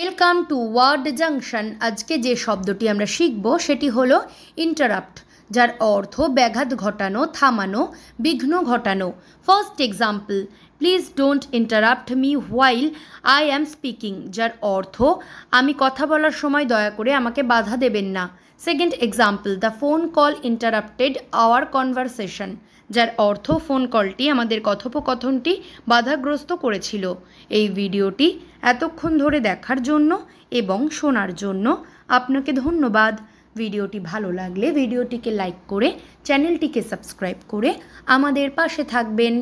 welcome to word junction আজকে যে শব্দটি আমরা শিখব সেটি হলো ইন্টারাপ্ট যার অর্থ ব্যাঘাত ঘটানো থামানো বিঘ্ন ঘটানো first example please don't interrupt me while I am speaking যার অর্থ আমি কথা বলার সময় দয়া করে আমাকে বাধা দেবেন না second example the phone call interrupted our conversation যার অর্থ ফোন কলটি আমাদের কথোপকথনটি বাধাগ্রস্ত করেছিল এই ভিডিওটি এতক্ষণ ধরে দেখার জন্য এবং শোনার জন্য আপনাকে ধন্যবাদ ভিডিওটি ভালো লাগলে ভিডিওটিকে লাইক করে চ্যানেলটিকে সাবস্ক্রাইব করে আমাদের পাশে থাকবেন